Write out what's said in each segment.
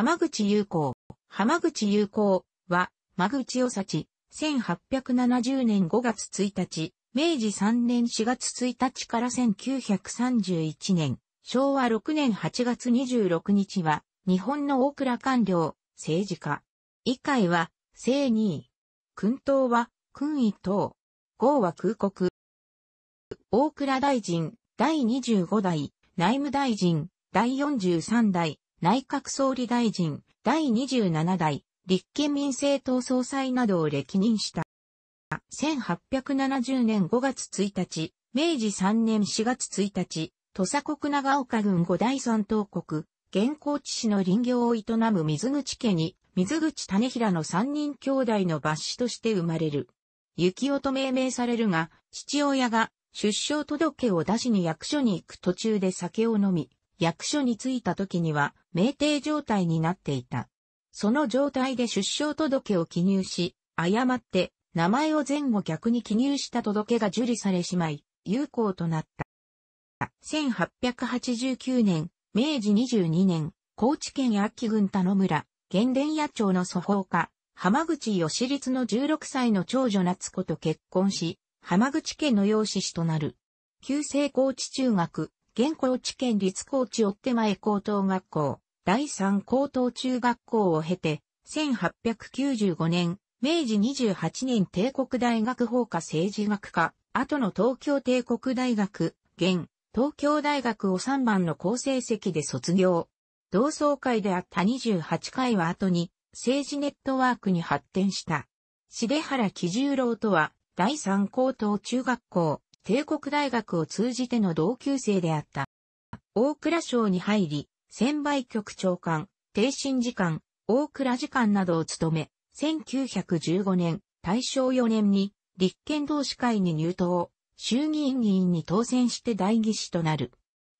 浜口優子。浜口優子は、間口を幸、1870年5月1日、明治3年4月1日から1931年、昭和6年8月26日は、日本の大倉官僚、政治家。以下は、正二位。君党は、君位等。号は空国。大倉大臣、第25代、内務大臣、第43代、内閣総理大臣、第27代、立憲民政党総裁などを歴任した。1870年5月1日、明治3年4月1日、土佐国長岡郡五大三島国、現行地市の林業を営む水口家に、水口種平の三人兄弟の抜子として生まれる。幸男と命名されるが、父親が出生届を出しに役所に行く途中で酒を飲み、役所に着いた時には、酩酊状態になっていた。その状態で出生届を記入し、誤って、名前を前後逆に記入した届が受理されしまい、有効となった。1889年、明治22年、高知県秋郡田野村、原田野町の祖法家、浜口義立の16歳の長女夏子と結婚し、浜口家の養子子となる。旧制高知中学、現高知県立高知追手前高等学校、第三高等中学校を経て、1895年、明治28年帝国大学法科政治学科、後の東京帝国大学、現、東京大学を3番の高成績で卒業。同窓会であった28回は後に、政治ネットワークに発展した。重原喜重郎とは、第三高等中学校、帝国大学を通じての同級生であった。大倉省に入り、専倍局長官、定心次官、大倉次官などを務め、1915年、大正4年に、立憲同志会に入党、衆議院議員に当選して代議士となる。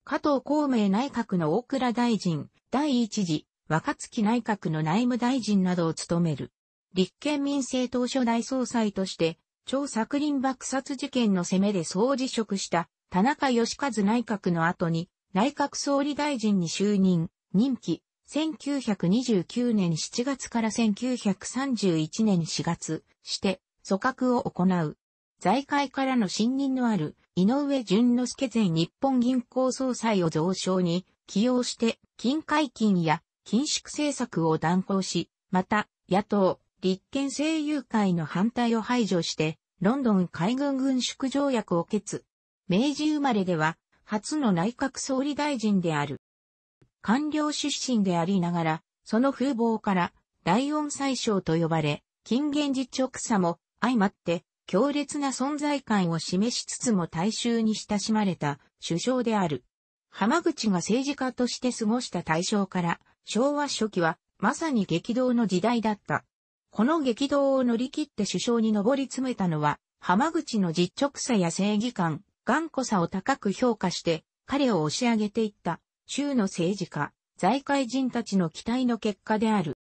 加藤公明内閣の大倉大臣、第一次、若月内閣の内務大臣などを務める。立憲民政党初代総裁として、張作林爆殺事件の攻めで総辞職した田中義和内閣の後に内閣総理大臣に就任、任期、1929年7月から1931年4月して、組閣を行う。財界からの信任のある井上淳之介前日本銀行総裁を増称に起用して、金解禁や緊縮政策を断行し、また、野党、立憲政友会の反対を排除して、ロンドン海軍軍縮条約を決。明治生まれでは、初の内閣総理大臣である。官僚出身でありながら、その風貌から、大音宰相と呼ばれ、近現実直さも、相まって、強烈な存在感を示しつつも大衆に親しまれた首相である。浜口が政治家として過ごした大正から、昭和初期は、まさに激動の時代だった。この激動を乗り切って首相に上り詰めたのは、浜口の実直さや正義感、頑固さを高く評価して、彼を押し上げていった、州の政治家、財界人たちの期待の結果である。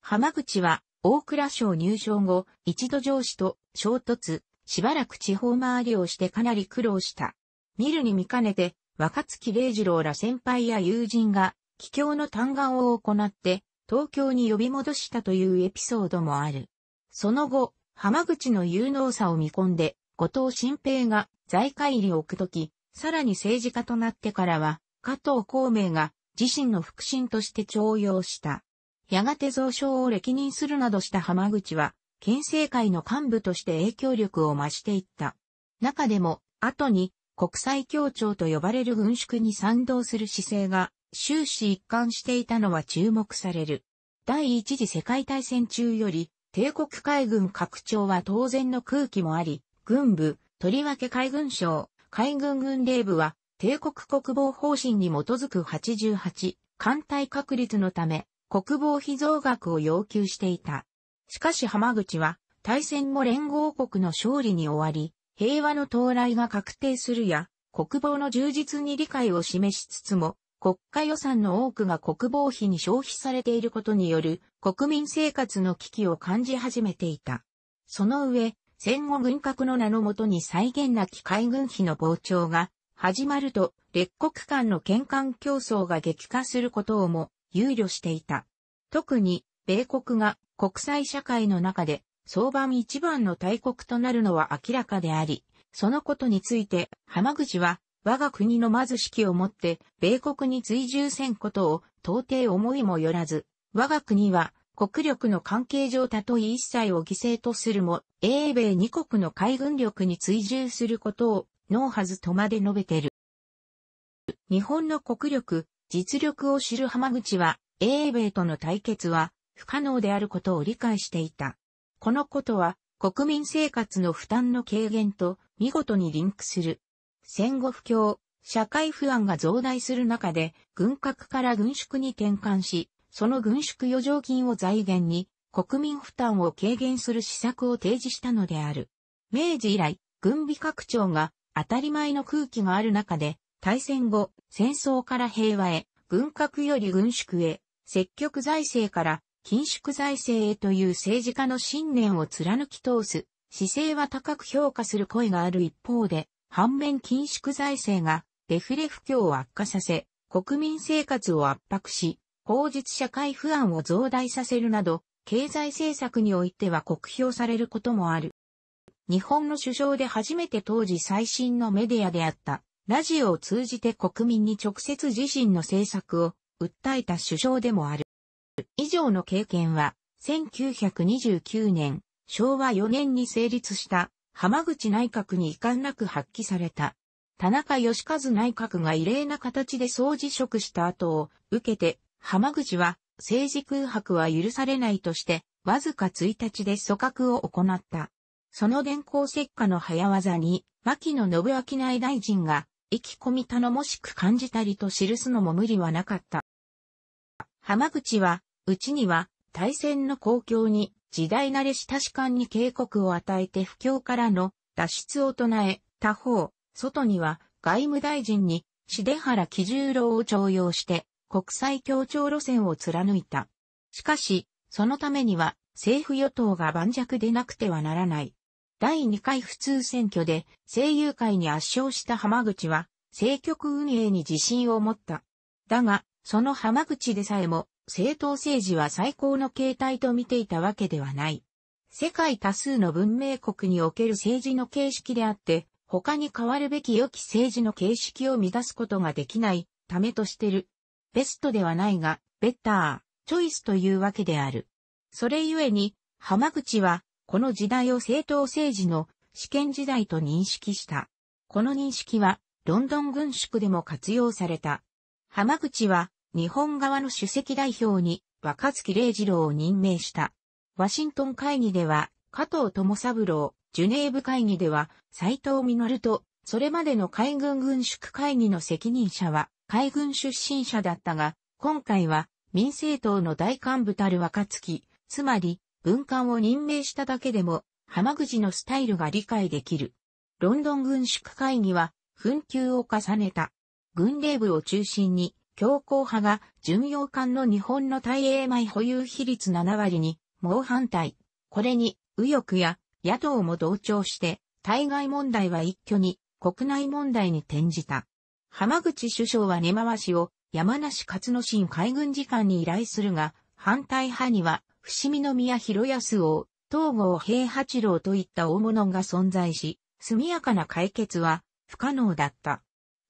浜口は、大蔵省入省後、一度上司と衝突、しばらく地方回りをしてかなり苦労した。見るに見かねて、若月礼二郎ら先輩や友人が、帰郷の嘆願を行って、東京に呼び戻したというエピソードもある。その後、浜口の有能さを見込んで、後藤新平が財界入りを置くとき、さらに政治家となってからは、加藤孔明が自身の腹心として徴用した。やがて蔵書を歴任するなどした浜口は、県政会の幹部として影響力を増していった。中でも、後に国際協調と呼ばれる軍縮に賛同する姿勢が終始一貫していたのは注目される。第一次世界大戦中より、帝国海軍拡張は当然の空気もあり、軍部、とりわけ海軍省、海軍軍令部は、帝国国防方針に基づく88、艦隊確立のため、国防費増額を要求していた。しかし浜口は、大戦も連合国の勝利に終わり、平和の到来が確定するや、国防の充実に理解を示しつつも、国家予算の多くが国防費に消費されていることによる国民生活の危機を感じ始めていた。その上、戦後軍拡の名のもとに再現なき海軍費の膨張が始まると、列国間の県間競争が激化することをも憂慮していた。特に、米国が国際社会の中で相番一番の大国となるのは明らかであり、そのことについて、浜口は我が国の貧しきをもって、米国に追従せんことを、到底思いもよらず、我が国は、国力の関係上たとえ一切を犠牲とするも、英米二国の海軍力に追従することを、ノーハズとまで述べてる。日本の国力、実力を知る浜口は、英米との対決は不可能であることを理解していた。このことは、国民生活の負担の軽減と見事にリンクする。戦後不況、社会不安が増大する中で、軍拡から軍縮に転換し、その軍縮余剰金を財源に、国民負担を軽減する施策を提示したのである。明治以来、軍備拡張が当たり前の空気がある中で、大戦後、戦争から平和へ、軍拡より軍縮へ、積極財政から緊縮財政へという政治家の信念を貫き通す姿勢は高く評価する声がある一方で、反面緊縮財政がデフレ不況を悪化させ、国民生活を圧迫し、法日社会不安を増大させるなど、経済政策においては酷評されることもある。日本の首相で初めて当時最新のメディアであった、ラジオを通じて国民に直接自身の政策を訴えた首相でもある。以上の経験は、1929年、昭和4年に成立した浜口内閣に遺憾なく発揮された。田中義和内閣が異例な形で総辞職した後を受けて、浜口は政治空白は許されないとして、わずか1日で組閣を行った。その電光石火の早技に、牧野信明内大臣が、意気込み頼もしく感じたりと記すのも無理はなかった。浜口は、うちには、対戦の公共に時代慣れした士官に警告を与えて不況からの脱出を唱え、他方、外には外務大臣に、しで原喜重郎を徴用して、国際協調路線を貫いた。しかし、そのためには、政府与党が盤石でなくてはならない。第2回普通選挙で、声優会に圧勝した浜口は、政局運営に自信を持った。だが、その浜口でさえも、政党政治は最高の形態と見ていたわけではない。世界多数の文明国における政治の形式であって、他に変わるべき良き政治の形式を乱すことができないためとしてる。ベストではないが、ベッター、チョイスというわけである。それゆえに、浜口は、この時代を政党政治の試験時代と認識した。この認識は、ロンドン軍縮でも活用された。浜口は、日本側の主席代表に若月礼次郎を任命した。ワシントン会議では加藤友三郎、ジュネーブ会議では斎藤実と、それまでの海軍軍縮会議の責任者は海軍出身者だったが、今回は民政党の大幹部たる若月、つまり軍艦を任命しただけでも浜口のスタイルが理解できる。ロンドン軍縮会議は紛糾を重ねた。軍令部を中心に強硬派が巡洋艦の日本の大英米保有比率7割に猛反対。これに右翼や野党も同調して、対外問題は一挙に国内問題に転じた。浜口首相は根回しを山梨勝野新海軍次官に依頼するが、反対派には伏見宮広安王、東郷平八郎といった大物が存在し、速やかな解決は不可能だった。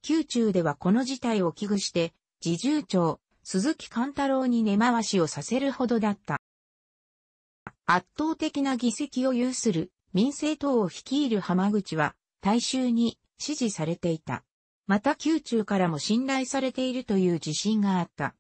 宮中ではこの事態を危惧して、侍従長、鈴木貫太郎に根回しをさせるほどだった。圧倒的な議席を有する民政党を率いる浜口は大衆に支持されていた。また宮中からも信頼されているという自信があった。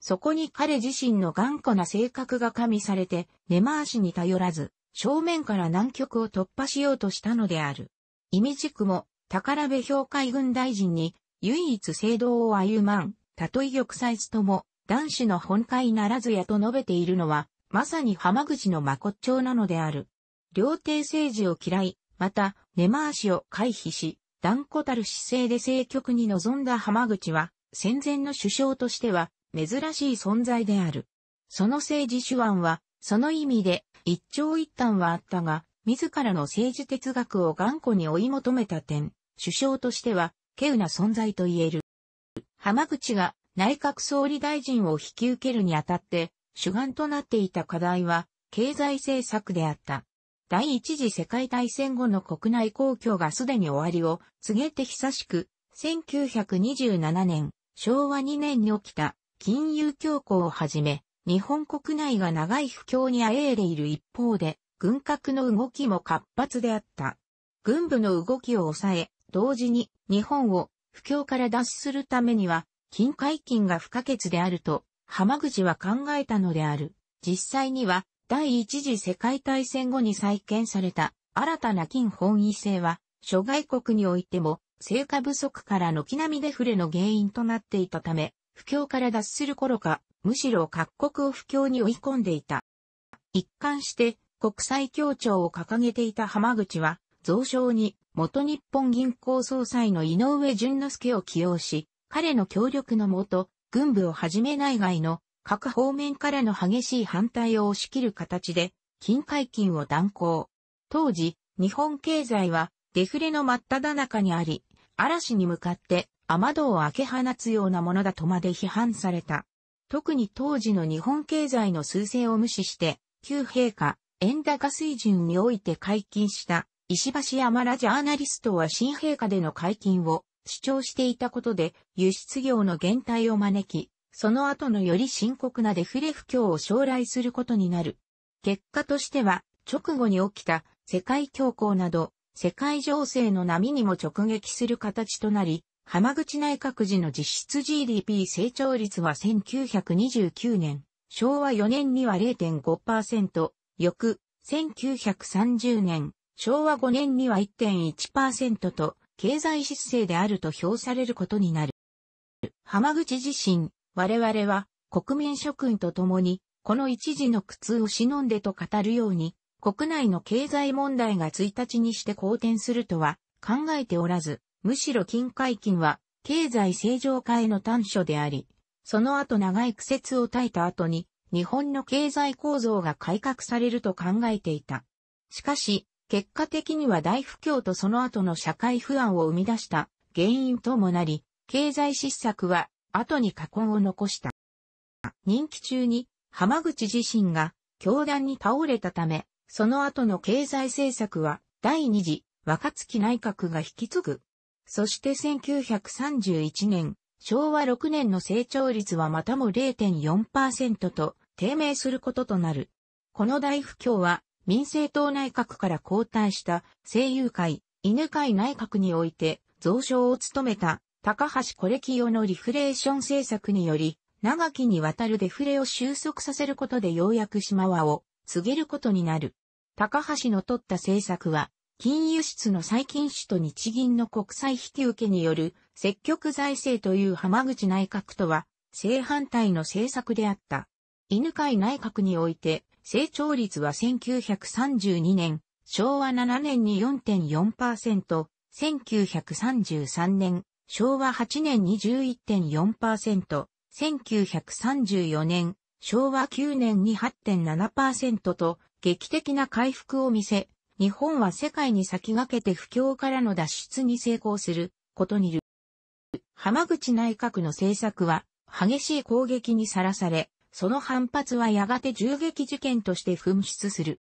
そこに彼自身の頑固な性格が加味されて根回しに頼らず正面から南極を突破しようとしたのである。意味軸も宝部評会軍大臣に唯一聖堂を歩まんたとえ玉砕とも、男子の本会ならずやと述べているのは、まさに浜口の真骨頂なのである。両帝政治を嫌い、また、根回しを回避し、断固たる姿勢で政局に臨んだ浜口は、戦前の首相としては、珍しい存在である。その政治手腕は、その意味で、一長一短はあったが、自らの政治哲学を頑固に追い求めた点、首相としては、稀有な存在と言える。浜口が内閣総理大臣を引き受けるにあたって、主眼となっていた課題は、経済政策であった。第一次世界大戦後の国内公共がすでに終わりを告げて久しく、1927年、昭和2年に起きた金融恐慌をはじめ、日本国内が長い不況にあえいでいる一方で、軍拡の動きも活発であった。軍部の動きを抑え、同時に日本を不況から脱するためには、金解禁が不可欠であると、浜口は考えたのである。実際には、第一次世界大戦後に再建された新たな金本位制は、諸外国においても、成果不足から軒並みデフレの原因となっていたため、不況から脱する頃か、むしろ各国を不況に追い込んでいた。一貫して、国際協調を掲げていた浜口は、増床に、元日本銀行総裁の井上淳之介を起用し、彼の協力のもと、軍部をはじめ内外の各方面からの激しい反対を押し切る形で、金解禁を断行。当時、日本経済はデフレの真っ只中にあり、嵐に向かって雨戸を開け放つようなものだとまで批判された。特に当時の日本経済の数勢を無視して、旧陛下、円高水準において解禁した石橋山らジャーナリストは新陛下での解禁を主張していたことで輸出業の減退を招き、その後のより深刻なデフレ不況を将来することになる。結果としては、直後に起きた世界恐慌など、世界情勢の波にも直撃する形となり、浜口内閣時の実質 GDP 成長率は1929年、昭和4年には0.5%、翌1930年、昭和5年には1.1%と、経済失勢であると評されることになる。浜口自身、我々は国民諸君と共に、この一時の苦痛を忍んでと語るように、国内の経済問題が1日にして好転するとは考えておらず、むしろ金解禁は経済正常化への短所であり、その後長い苦節を耐えた後に、日本の経済構造が改革されると考えていた。しかし、結果的には大不況とその後の社会不安を生み出した原因ともなり、経済失策は後に禍根を残した。任期中に浜口自身が教団に倒れたため、その後の経済政策は第二次若月内閣が引き継ぐ。そして1931年、昭和6年の成長率はまたも0.4%と低迷することとなる。この大不況は民政党内閣から交代した声優会、犬会内閣において、増床を務めた高橋コレキのリフレーション政策により、長きにわたるデフレを収束させることでようやく島和を告げることになる。高橋の取った政策は、金融室の再禁主と日銀の国債引き受けによる積極財政という浜口内閣とは正反対の政策であった。犬飼内閣において成長率は1932年、昭和7年に4.4%、1933年、昭和8年に11.4%、1934年、昭和9年に8.7%と劇的な回復を見せ、日本は世界に先駆けて不況からの脱出に成功することにる。浜口内閣の政策は激しい攻撃にさらされ、その反発はやがて銃撃事件として噴出する。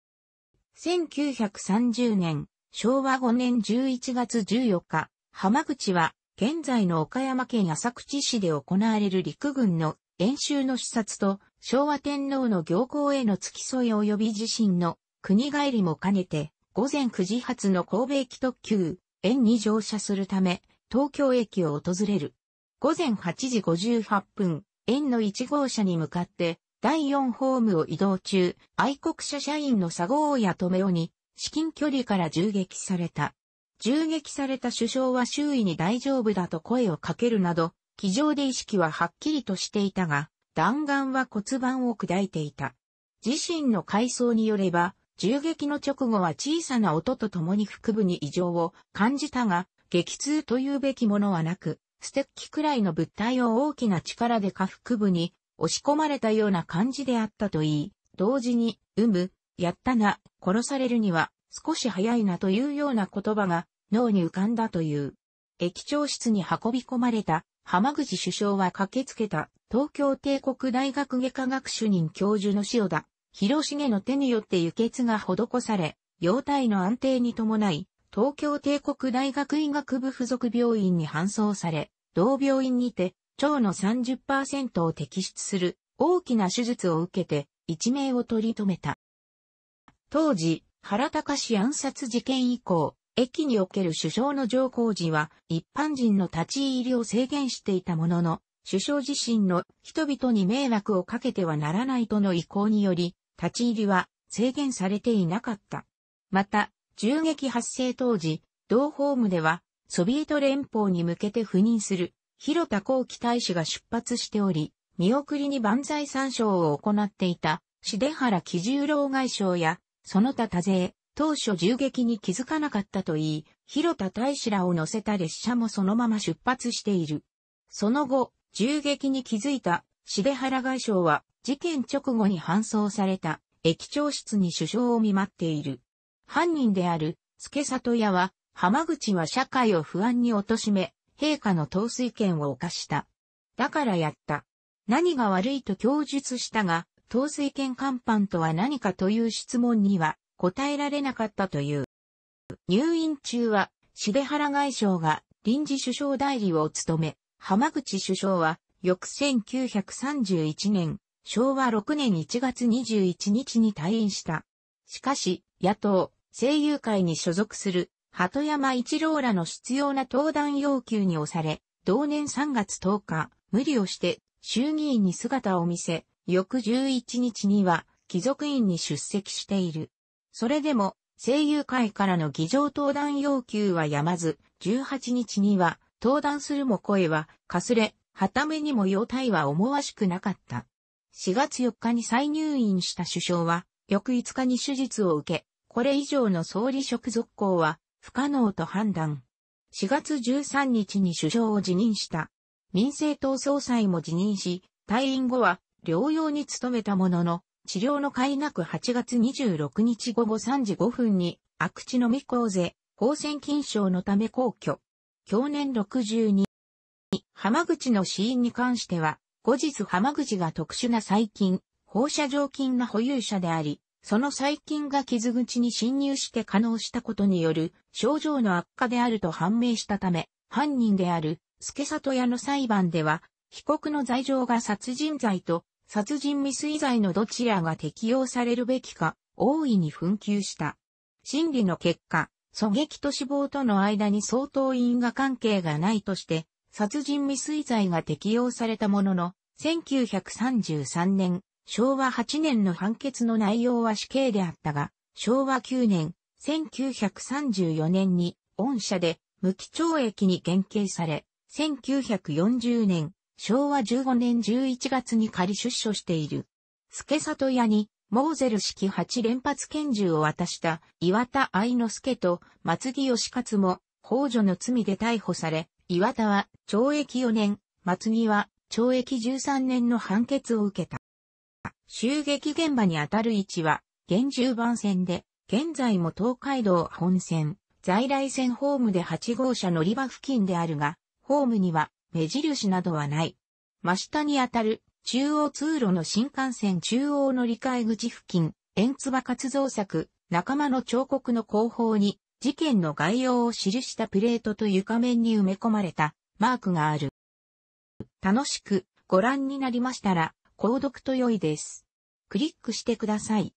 1930年、昭和5年11月14日、浜口は、現在の岡山県浅口市で行われる陸軍の演習の視察と、昭和天皇の行幸への付き添い及び自身の国帰りも兼ねて、午前9時発の神戸駅特急、円に乗車するため、東京駅を訪れる。午前8時58分、円の1号車に向かって、第4ホームを移動中、愛国者社員の佐合や止めに、至近距離から銃撃された。銃撃された首相は周囲に大丈夫だと声をかけるなど、気丈で意識ははっきりとしていたが、弾丸は骨盤を砕いていた。自身の回想によれば、銃撃の直後は小さな音とともに腹部に異常を感じたが、激痛というべきものはなく、ステッキくらいの物体を大きな力で下腹部に押し込まれたような感じであったといい、同時に、うむ、やったな、殺されるには少し早いなというような言葉が脳に浮かんだという。駅長室に運び込まれた浜口首相は駆けつけた東京帝国大学外科学主任教授の塩田、広重の手によって輸血が施され、容体の安定に伴い、東京帝国大学医学部附属病院に搬送され、同病院にて、腸の30%を摘出する大きな手術を受けて一命を取り留めた。当時、原隆氏暗殺事件以降、駅における首相の上皇時は一般人の立ち入りを制限していたものの、首相自身の人々に迷惑をかけてはならないとの意向により、立ち入りは制限されていなかった。また、銃撃発生当時、同ホームでは、ソビエト連邦に向けて赴任する、広田幸喜大使が出発しており、見送りに万歳参照を行っていた、シデ原喜十郎外相や、その他多勢、当初銃撃に気づかなかったといい、広田大使らを乗せた列車もそのまま出発している。その後、銃撃に気づいた、シデ原外相は、事件直後に搬送された、駅長室に首相を見舞っている。犯人である、助里屋は、浜口は社会を不安に貶め、陛下の統帥権を犯した。だからやった。何が悪いと供述したが、統帥権看板とは何かという質問には答えられなかったという。入院中は、重原外相が臨時首相代理を務め、浜口首相は、翌1931年、昭和6年1月21日に退院した。しかし、野党、声優会に所属する鳩山一郎らの必要な登壇要求に押され、同年3月10日、無理をして衆議院に姿を見せ、翌11日には貴族院に出席している。それでも、声優会からの議場登壇要求はやまず、18日には登壇するも声はかすれ、はためにも容態は思わしくなかった。4月4日に再入院した首相は、翌5日に手術を受け、これ以上の総理職続行は不可能と判断。4月13日に首相を辞任した。民政党総裁も辞任し、退院後は療養に努めたものの、治療の甲斐なく8月26日午後3時5分に、悪地の未公税、法選金賞のため皇居。去年62。浜口の死因に関しては、後日浜口が特殊な細菌、放射状菌な保有者であり、その細菌が傷口に侵入して可能したことによる症状の悪化であると判明したため、犯人である、助里屋の裁判では、被告の罪状が殺人罪と殺人未遂罪のどちらが適用されるべきか、大いに紛糾した。審理の結果、狙撃と死亡との間に相当因果関係がないとして、殺人未遂罪が適用されたものの、1933年、昭和8年の判決の内容は死刑であったが、昭和9年、1934年に、御社で無期懲役に減刑され、1940年、昭和15年11月に仮出所している。助里屋に、モーゼル式8連発拳銃を渡した岩田愛之助と松木義勝も、宝女の罪で逮捕され、岩田は懲役4年、松木は懲役13年の判決を受けた。襲撃現場にあたる位置は、現住番線で、現在も東海道本線、在来線ホームで8号車乗り場付近であるが、ホームには目印などはない。真下にあたる中央通路の新幹線中央乗り換え口付近、円つ活動作、仲間の彫刻の後方に、事件の概要を記したプレートと床面に埋め込まれたマークがある。楽しくご覧になりましたら、購読と良いです。クリックしてください。